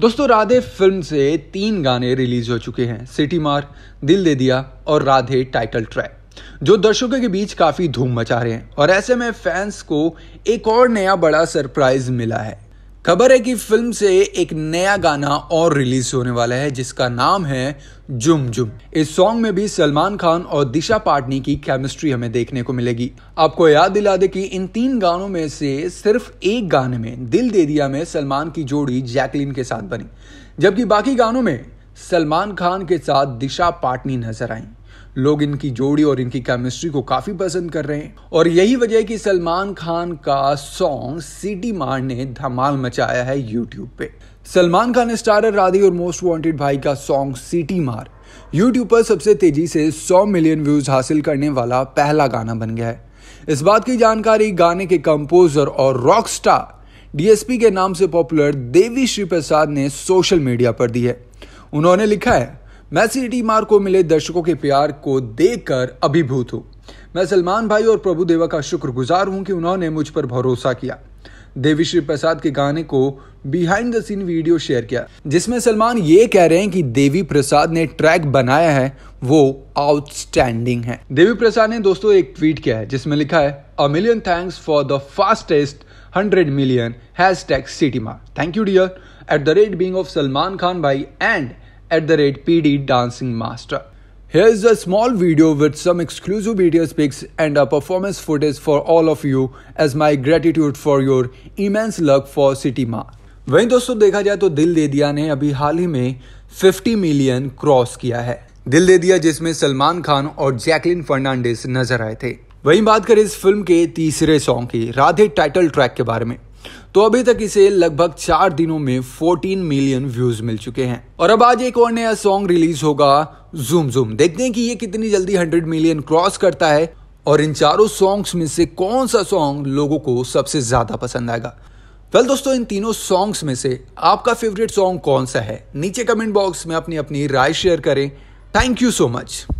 दोस्तों राधे फिल्म से तीन गाने रिलीज हो चुके हैं सिटी मार दिल दे दिया और राधे टाइटल ट्रैक जो दर्शकों के बीच काफी धूम मचा रहे हैं और ऐसे में फैंस को एक और नया बड़ा सरप्राइज मिला है खबर है कि फिल्म से एक नया गाना और रिलीज होने वाला है जिसका नाम है जुम जुम इस सॉन्ग में भी सलमान खान और दिशा पाटनी की केमिस्ट्री हमें देखने को मिलेगी आपको याद दिला दे कि इन तीन गानों में से सिर्फ एक गाने में दिल दे दिया में सलमान की जोड़ी जैकलिन के साथ बनी जबकि बाकी गानों में सलमान खान के साथ दिशा पाटनी नजर आई लोग इनकी जोड़ी और इनकी केमिस्ट्री को काफी पसंद कर रहे हैं और यही वजह है कि सलमान खान का सॉन्ग सीटी मार ने धमाल मचाया है यूट्यूब पे सलमान खान स्टारर राधे और मोस्ट वांटेड भाई का सॉन्ग सीटी मार यूट्यूब पर सबसे तेजी से 100 मिलियन व्यूज हासिल करने वाला पहला गाना बन गया है इस बात की जानकारी गाने के कंपोजर और रॉक स्टार डीएसपी के नाम से पॉपुलर देवी श्री प्रसाद ने सोशल मीडिया पर दी है उन्होंने लिखा है मैं सी टी मार को मिले दर्शकों के प्यार को देखकर अभिभूत हूँ मैं सलमान भाई और प्रभु देवा का शुक्रगुजार हूँ कि उन्होंने मुझ पर भरोसा किया देवी प्रसाद के गाने को behind the scene video share किया जिसमें सलमान ये कह रहे हैं कि देवी प्रसाद ने ट्रैक बनाया है वो आउटस्टैंडिंग है देवी प्रसाद ने दोस्तों एक ट्वीट किया है जिसमें लिखा है a million thanks for the fastest hundred million hashtag मार thank you dear at the rate being of Salman Khan भाई and at the rate PD Dancing Master. Here's a small video with some exclusive BTS pics and a performance footage for all of you as my gratitude for your immense love for City Ma. वहीं दोस्तों देखा जाए तो दिल दे दिया ने अभी हाल ही में 50 मिलियन क्रॉस किया है दिल दे दिया जिसमें सलमान खान और जैकलिन फर्नांडिस नजर आए थे वहीं बात करें इस फिल्म के तीसरे सॉन्ग की राधे टाइटल ट्रैक के बारे में तो अभी तक इसे लगभग चार दिनों में 14 मिलियन व्यूज मिल चुके हैं और अब आज एक और नया सॉन्ग रिलीज होगा जूम जूम देखते हैं कि ये कितनी जल्दी 100 मिलियन क्रॉस करता है और इन चारों सॉन्ग्स में से कौन सा सॉन्ग लोगों को सबसे ज्यादा पसंद आएगा वेल दोस्तों इन तीनों सॉन्ग्स में से आपका फेवरेट सॉन्ग कौन सा है नीचे कमेंट बॉक्स में अपनी अपनी राय शेयर करें थैंक यू सो मच